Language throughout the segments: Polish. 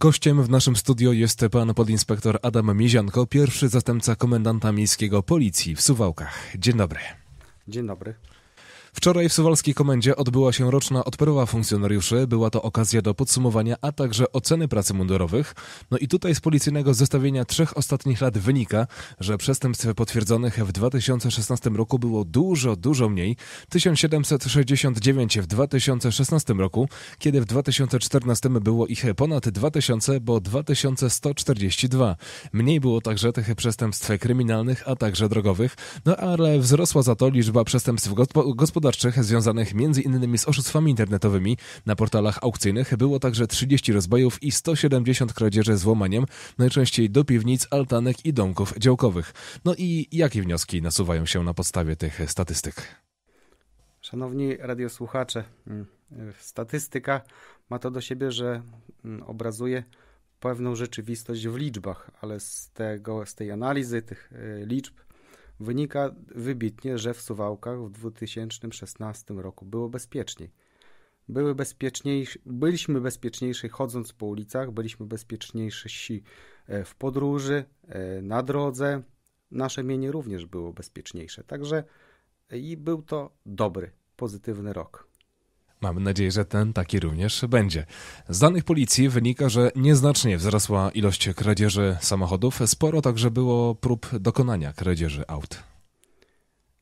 Gościem w naszym studio jest pan podinspektor Adam Miezianko, pierwszy zastępca komendanta miejskiego policji w Suwałkach. Dzień dobry. Dzień dobry. Wczoraj w Suwalskiej Komendzie odbyła się roczna odprawa funkcjonariuszy. Była to okazja do podsumowania, a także oceny pracy mundurowych. No i tutaj z policyjnego zestawienia trzech ostatnich lat wynika, że przestępstw potwierdzonych w 2016 roku było dużo, dużo mniej. 1769 w 2016 roku, kiedy w 2014 było ich ponad 2000, bo 2142. Mniej było także tych przestępstw kryminalnych, a także drogowych. No ale wzrosła za to liczba przestępstw gospodarczych gospodarczych związanych m.in. z oszustwami internetowymi. Na portalach aukcyjnych było także 30 rozbojów i 170 kradzieży z łamaniem, najczęściej do piwnic, altanek i domków działkowych. No i jakie wnioski nasuwają się na podstawie tych statystyk? Szanowni radiosłuchacze, mm, statystyka ma to do siebie, że mm, obrazuje pewną rzeczywistość w liczbach, ale z, tego, z tej analizy tych y, liczb wynika wybitnie, że w Suwałkach w 2016 roku było bezpieczniej. Były bezpieczniejsi, byliśmy bezpieczniejsi chodząc po ulicach, byliśmy bezpieczniejsi e, w podróży, e, na drodze. Nasze mienie również było bezpieczniejsze. Także e, i był to dobry, pozytywny rok. Mamy nadzieję, że ten taki również będzie. Z danych policji wynika, że nieznacznie wzrosła ilość kradzieży samochodów. Sporo także było prób dokonania kradzieży aut.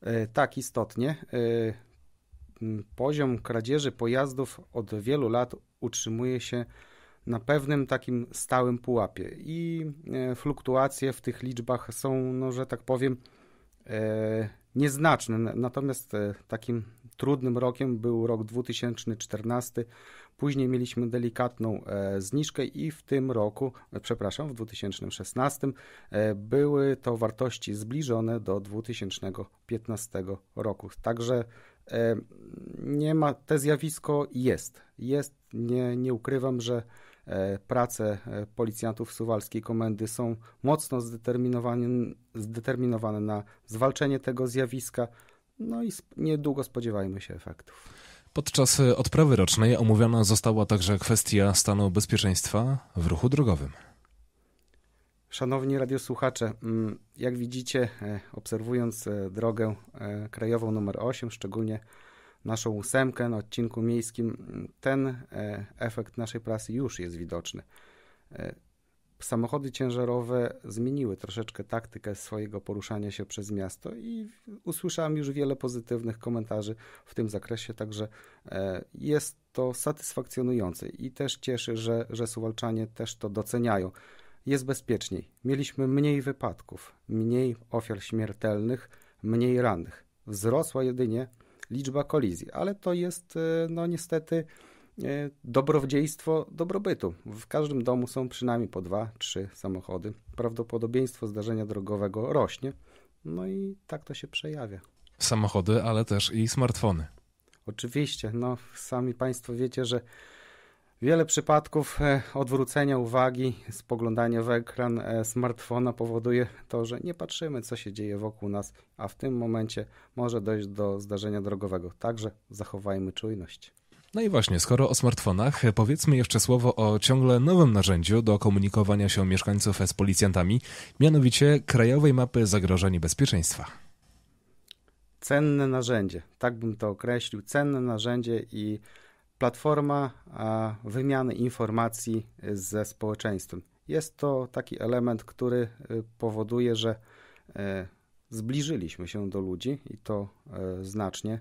E, tak, istotnie. E, poziom kradzieży pojazdów od wielu lat utrzymuje się na pewnym takim stałym pułapie i e, fluktuacje w tych liczbach są, no, że tak powiem, nieznaczne. Natomiast takim trudnym rokiem był rok 2014. Później mieliśmy delikatną e, zniżkę i w tym roku, e, przepraszam, w 2016 e, były to wartości zbliżone do 2015 roku. Także nie ma, te zjawisko jest. Jest, nie, nie ukrywam, że prace policjantów Suwalskiej Komendy są mocno zdeterminowane, zdeterminowane na zwalczenie tego zjawiska. No i niedługo spodziewajmy się efektów. Podczas odprawy rocznej omówiona została także kwestia stanu bezpieczeństwa w ruchu drogowym. Szanowni radiosłuchacze, mm, jak widzicie, e, obserwując e, drogę e, krajową nr 8, szczególnie naszą ósemkę na odcinku miejskim, ten efekt naszej pracy już jest widoczny samochody ciężarowe zmieniły troszeczkę taktykę swojego poruszania się przez miasto i usłyszałem już wiele pozytywnych komentarzy w tym zakresie, także e, jest to satysfakcjonujące i też cieszy, że, że Suwalczanie też to doceniają. Jest bezpieczniej. Mieliśmy mniej wypadków, mniej ofiar śmiertelnych, mniej rannych. Wzrosła jedynie liczba kolizji, ale to jest e, no niestety E, dobrodziejstwo dobrobytu. W każdym domu są przynajmniej po dwa, trzy samochody. Prawdopodobieństwo zdarzenia drogowego rośnie. No i tak to się przejawia. Samochody, ale też i smartfony. Oczywiście, no sami Państwo wiecie, że wiele przypadków e, odwrócenia uwagi, spoglądania w ekran e, smartfona powoduje to, że nie patrzymy, co się dzieje wokół nas, a w tym momencie może dojść do zdarzenia drogowego. Także zachowajmy czujność. No i właśnie, skoro o smartfonach, powiedzmy jeszcze słowo o ciągle nowym narzędziu do komunikowania się mieszkańców z policjantami, mianowicie krajowej mapy zagrożeń i bezpieczeństwa. Cenne narzędzie, tak bym to określił, cenne narzędzie i platforma wymiany informacji ze społeczeństwem. Jest to taki element, który y, powoduje, że e, zbliżyliśmy się do ludzi i to e, znacznie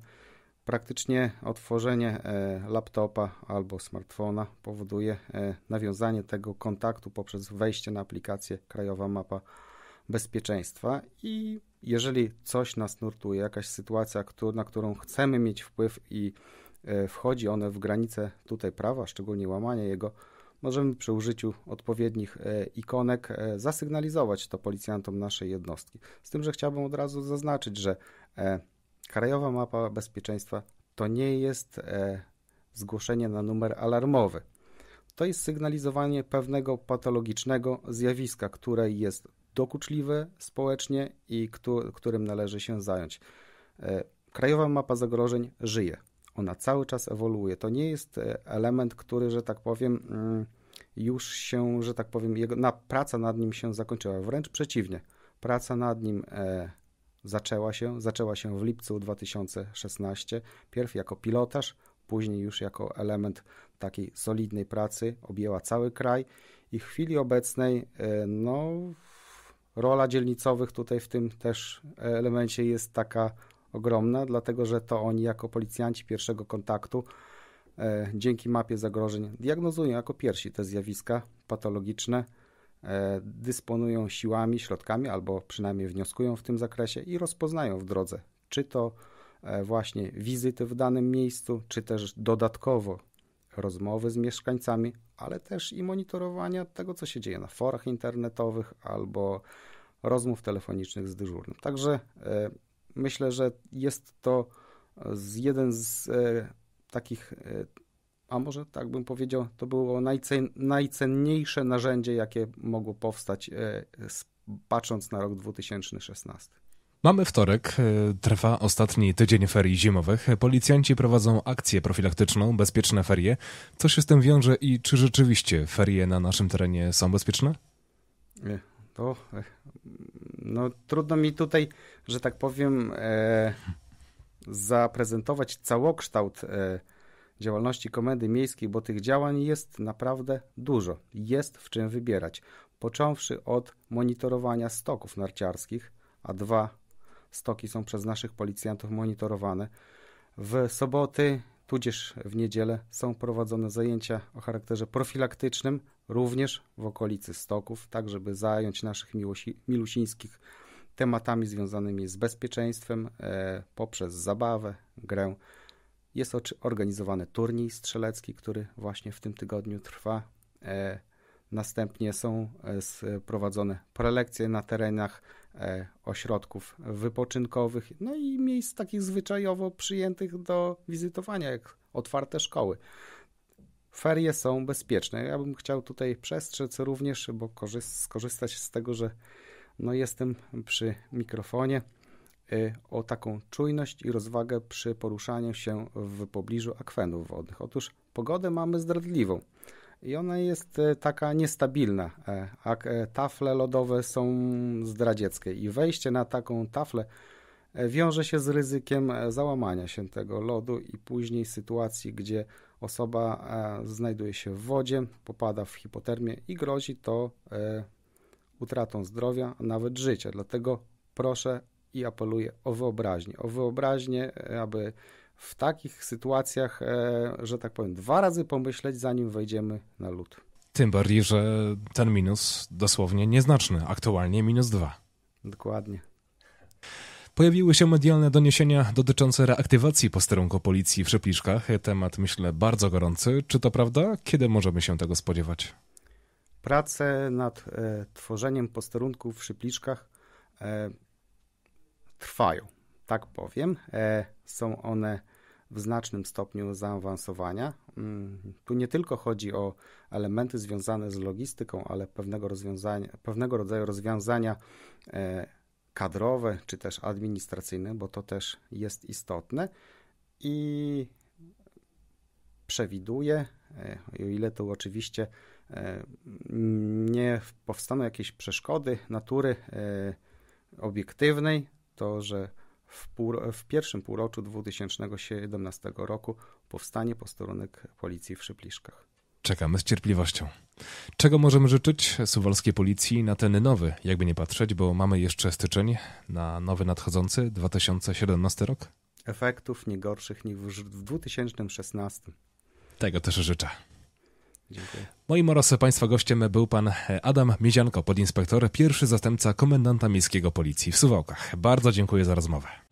Praktycznie otworzenie e, laptopa albo smartfona powoduje e, nawiązanie tego kontaktu poprzez wejście na aplikację Krajowa Mapa Bezpieczeństwa i jeżeli coś nas nurtuje, jakaś sytuacja, na którą chcemy mieć wpływ i e, wchodzi one w granice tutaj prawa, szczególnie łamanie jego, możemy przy użyciu odpowiednich ikonek zasygnalizować to policjantom naszej jednostki. Z tym, że chciałbym od razu zaznaczyć, że Krajowa Mapa Bezpieczeństwa to nie jest e, zgłoszenie na numer alarmowy. To jest sygnalizowanie pewnego patologicznego zjawiska, które jest dokuczliwe społecznie i któ- którym należy się zająć. E, Krajowa Mapa Zagrożeń żyje. Ona cały czas ewoluuje. To nie jest e, element, który, że tak powiem, mm, już się, że tak powiem, jego, na, praca nad nim się zakończyła. Wręcz przeciwnie. Praca nad nim e, zaczęła się. Zaczęła się w lipcu 2016, pierw jako pilotaż, później już jako element takiej solidnej pracy, objęła cały kraj i w chwili obecnej e, no, rola dzielnicowych tutaj w tym też elemencie jest taka ogromna, dlatego że to oni jako policjanci pierwszego kontaktu e, dzięki mapie zagrożeń diagnozują jako pierwsi te zjawiska patologiczne, E, dysponują siłami, środkami, albo przynajmniej wnioskują w tym zakresie i rozpoznają w drodze, czy to e, właśnie wizyty w danym miejscu, czy też dodatkowo rozmowy z mieszkańcami, ale też i monitorowania tego, co się dzieje na forach internetowych albo rozmów telefonicznych z dyżurnym. Także e, myślę, że jest to jeden z takich a może tak bym powiedział, to było najcen, najcenniejsze narzędzie, jakie mogło powstać e, patrząc na rok 2016. Mamy wtorek, e, trwa ostatni tydzień ferii zimowych. Policjanci prowadzą akcję profilaktyczną Bezpieczne ferie. Co się z tym wiąże i czy rzeczywiście ferie na naszym terenie są bezpieczne? Nie, to e, no, trudno mi tutaj, że tak powiem, e, zaprezentować całokształt e, działalności Komendy Miejskiej, bo tych działań jest naprawdę dużo. Jest w czym wybierać. Począwszy od monitorowania stoków narciarskich, a dwa stoki są przez naszych policjantów monitorowane. W soboty tudzież w niedzielę są prowadzone zajęcia o charakterze profilaktycznym, również w okolicy stoków, tak żeby zająć naszych miłosi, milusińskich tematami związanymi z bezpieczeństwem e, poprzez zabawę, grę. Jest organizowany turniej strzelecki, który właśnie w tym tygodniu trwa. E, następnie są e, prowadzone prelekcje na terenach e, ośrodków wypoczynkowych, no i miejsc takich zwyczajowo przyjętych do wizytowania, jak otwarte szkoły. Ferie są bezpieczne. Ja bym chciał tutaj przestrzec również, bo skorzystać z tego, że no jestem przy mikrofonie Y, o taką czujność i rozwagę przy poruszaniu się w pobliżu akwenów wodnych. Otóż pogodę mamy zdradliwą i ona jest y, taka niestabilna. E, e, tafle lodowe są zdradzieckie i wejście na taką taflę e, wiąże się z ryzykiem załamania się tego lodu i później sytuacji, gdzie osoba znajduje się w wodzie, popada w hipotermię i grozi to utratą zdrowia, a nawet życia. Dlatego proszę i apeluję o wyobraźnię. O wyobraźnię, e, aby w takich sytuacjach, e, że tak powiem, dwa razy pomyśleć, zanim wejdziemy na lód. Tym bardziej, że ten minus dosłownie nieznaczny. Aktualnie minus dwa. Dokładnie. Pojawiły się medialne doniesienia dotyczące reaktywacji posterunku policji w Szepliszkach. Temat, myślę, bardzo gorący. Czy to prawda? Kiedy możemy się tego spodziewać? Prace nad e, tworzeniem posterunku w Szypliczkach e, trwają, tak powiem. E, są one w znacznym stopniu zaawansowania. Mm, tu nie tylko chodzi o elementy związane z logistyką, ale pewnego, rozwiązania, pewnego rodzaju rozwiązania e, kadrowe czy też administracyjne, bo to też jest istotne i przewiduje, o ile to oczywiście e, nie powstaną jakieś przeszkody natury obiektywnej, to, że w, pół, w pierwszym półroczu 2017 roku powstanie posterunek policji w Szypliszkach. Czekamy z cierpliwością. Czego możemy życzyć suwalskiej policji na ten nowy, jakby nie patrzeć, bo mamy jeszcze styczeń na nowy nadchodzący 2017 rok? Efektów nie gorszych niż w 2016. Tego też życzę. Dziękuję. Moim oraz Państwa gościem był pan Adam Miedzianko, podinspektor, pierwszy zastępca komendanta miejskiego policji w Suwałkach. Bardzo dziękuję za rozmowę.